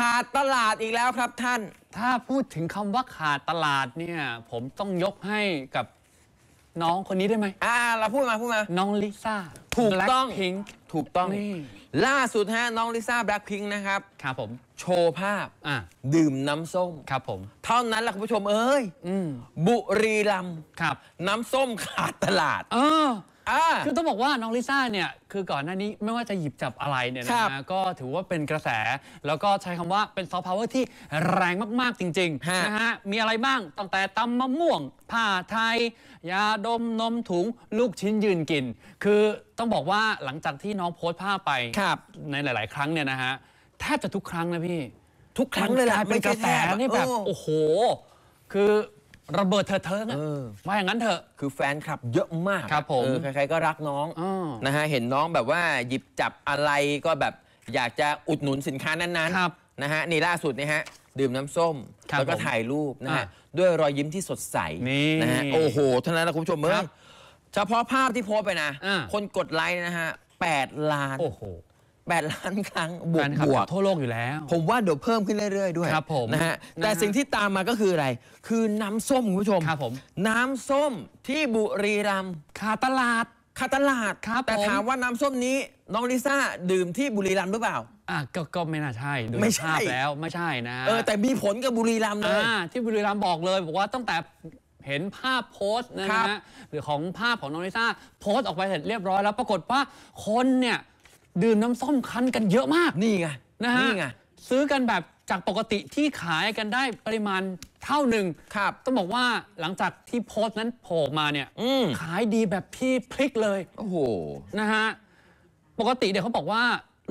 ขาดตลาดอีกแล้วครับท่าน ถ้าพูดถึงคำว่าขาดตลาดเนี่ย ผมต้องยกให้กับ น้องคนนี้ได้ไหมอ่า เราพูดมาพูดมา น้องลิซ่าถูกต้องพิงถูกต้องนี่ล่าสุดฮะน้องลิซ่าแบล็คพิงนะครับ ครับผม โชว์ภาพ อ่ะดื่มน้ำส้ม ครับ ผม เท่านั้นล่ะคุณผู้ชมเอ้ยอืมบุรีรัมย์ครับ น้ำส้มขาดตลาด เออคือต้องบอกว่าน้องลิซ่าเนี่ยคือก่อนหน้านี้ไม่ว่าจะหยิบจับอะไรเนี่ยนะฮะก็ถือว่าเป็นกระแสแล้วก็ใช้คำว่าเป็นซอฟต์พาวเวอร์ที่แรงมาก ๆจริงๆนะฮะมีอะไรบ้างตั้งแต่ตำมะม่วง ผ้าไทย ยาดมนมถุงลูกชิ้นยืนกิน คือต้องบอกว่าหลังจากที่น้องโพสต์ภาพไป ในหลายๆครั้งเนี่ยนะฮะแทบจะทุกครั้งนะพี่ทุกครั้งเลยละกลายเป็นกระแสนี่แบบโอ้โหคือระเบิดเถอเทิงอะเมาอย่างนั้นเถอะคือแฟนคลับเยอะมาก ครับผมใครๆ ก็รักน้องอนะฮะ เห็นน้องแบบว่าหยิบจับอะไรก็แบบอยากจะอุดหนุนสินค้านั้นครับๆนะฮะนี่ล่าสุดนี่ฮะดื่มน้ำส้ม แล้วก็ถ่ายรูปนะฮะด้วยรอยยิ้มที่สดใสนี่นะฮะโอ้โหเท่านั้นนะคุณผู้ชมเมื่อเฉพาะภาพที่โพสไปนะ คนกดไลค์นะฮะแปดล้านโอ้โห8ล้านครั้งบวกบวกทั่วโลกอยู่แล้ว ผมว่าเดี๋ยวเพิ่มขึ้นเรื่อย ๆ ด้วยครับผมนะฮะแต่สิ่งที่ตามมาก็คืออะไร คือน้ำส้มคุณผู้ชมครับผมน้ำส้มที่บุรีรัมย์ขาตลาดขาตลาดครับ แต่ถามว่าน้ำส้มนี้น้องลิซ่าดื่มที่บุรีรัมย์หรือเปล่าอ่ะก็ก็ไม่น่าใช่ ดูภาพแล้วไม่ใช่นะเออแต่มีผลกับบุรีรัมย์เลยที่บุรีรัมย์บอกเลยบอกว่าตั้งแต่เห็นภาพโพสนะฮะหรือของภาพของน้องลิซ่า โพสออกไปเสร็จเรียบร้อยแล้วปรากฏว่าคนเนี่ยดื่มน้ำส้มคั้นกันเยอะมาก นี่ไงนะฮะนี่ไงซื้อกันแบบจากปกติที่ขายกันได้ปริมาณเท่าหนึ่งครับต้องบอกว่าหลังจากที่โพสต์นั้นโผล่มาเนี่ยขายดีแบบพี่พลิกเลยโอ้โหนะฮะปกติเดี๋ยวเขาบอกว่า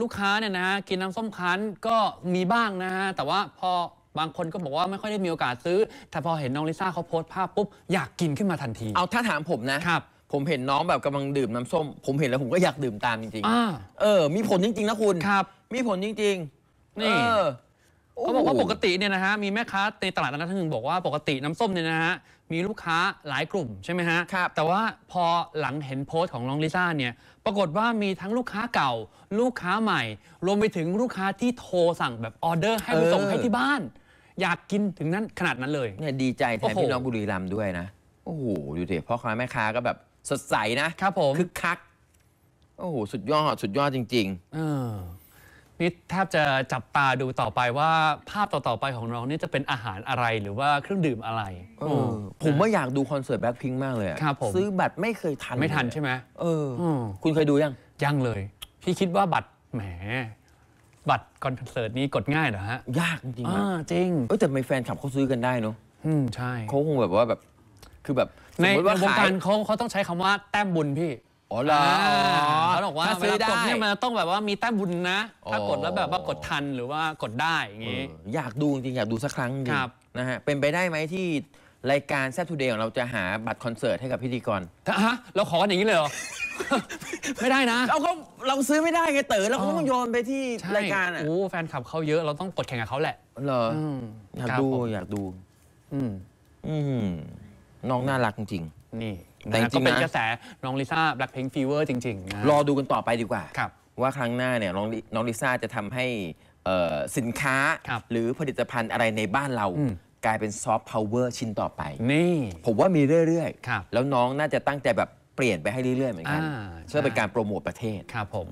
ลูกค้าเนี่ยนะกินน้ำส้มคั้นก็มีบ้างนะฮะแต่ว่าพอบางคนก็บอกว่าไม่ค่อยได้มีโอกาสซื้อแต่พอเห็นน้องลิซ่าเขาโพสต์ภาพปุ๊บอยากกินขึ้นมาทันที เอาถ้าถามผมนะครับผมเห็นน้องแบบกำลังดื่มน้ำส้ม ผมเห็นแล้วผมก็อยากดื่มตามจริงอๆเออ มีผลจริงๆ นะคุณ ครับ มีผลจริงๆ นี่เขาบอกว่าปกติเนี่ยนะฮะ มีแม่ค้าในตลาดนัดท่านหนึ่งบอกว่าปกติน้ำส้มเนี่ยนะฮะ มีลูกค้าหลายกลุ่มใช่ไหมฮะครับ แต่ว่าพอหลังเห็นโพสต์ของน้องลิซ่าเนี่ย ปรากฏว่ามีทั้งลูกค้าเก่า ลูกค้าใหม่ รวมไปถึงลูกค้าที่โทรสั่งแบบออเดอร์ให้ไปส่งให้ที่บ้าน อยากกินถึงนั้นขนาดนั้นเลย เนี่ยดีใจแทนพี่น้องบุรีรัมย์ด้วยนะ โอ้โหดูสิพ่อค้าแม่ค้าก็แบบสดใสนะครับผมคึกคัก โอ้โหสุดยอด สุดยอดจริง ๆ เออนี่แทบจะจับตาดูต่อไปว่า ภาพต่อๆไปของน้องนี่จะเป็นอาหารอะไรหรือว่าเครื่องดื่มอะไรออผมว่าอยากดูคอนเสิร์ตแบ็คพิงมากเลยครับผมซื้อบัตรไม่เคยทัน ไม่ทันใช่ไหมเออคุณเคยดูยังยังเลย พี่คิดว่าบัตรแหมบัตรคอนเสิร์ตนี้กดง่ายเหรอฮะยาก จริงอ่าจริงเออแต่ไม่แฟนคลับเขาซื้อกันได้เนอะอืมใช่เขาคงแบบว่าแบบคือแบบในสมมติวงยการเขาเขาต้องใช้คำว่าแต้มบุญพี่ อ๋อเหรอเขาบอกว่าถ้าซื้อได้เนี่ยมันต้องแบบว่ามีแต้มบุญนะถ้ากดแล้วแบบว่ากดทันหรือว่ากดได้อย่างงี้อยากดูจริงอยากดูสักครั้งดครับนะฮะเป็นไปได้ไหมที่รายการแซ่บทูเดย์ของเราจะหาบัตรคอนเสิร์ตให้กับพิธีกรถ้าฮะเราขอกันอย่างนี้เลยเหรอไม่ได้นะเราก็เราซื้อไม่ได้ไงเต๋อเราก็ต้องโยนไปที่รายการอ่ะโอ้แฟนคลับเขาเยอะเราต้องกดแข่งกับเขาแหละเหรอออยากดูอยากดู อืมอืมน้องน่ารักจริงนี่แต่จริงะก็เป็นกระแสน้องลิซ่าแบล็คเพนฟีเวอร์จริงๆนะรอดูกันต่อไปดีกว่าครับว่าครั้งหน้าเนี่ยน้องลิน้องลิซ่าจะทำให้เอ่อสินค้าครหรือผลิตภัณฑ์อะไรในบ้านเรากลายเป็นซอฟต์พาวเวอร์ชิ้นต่อไป นี่ ผมว่ามีเรื่อยครับๆแล้วน้องน่าจะตั้งใจแบบเปลี่ยนไปให้เรื่อย ๆ เหมือนกันเพื่อเป็นการโปรโมทประเทศครับผม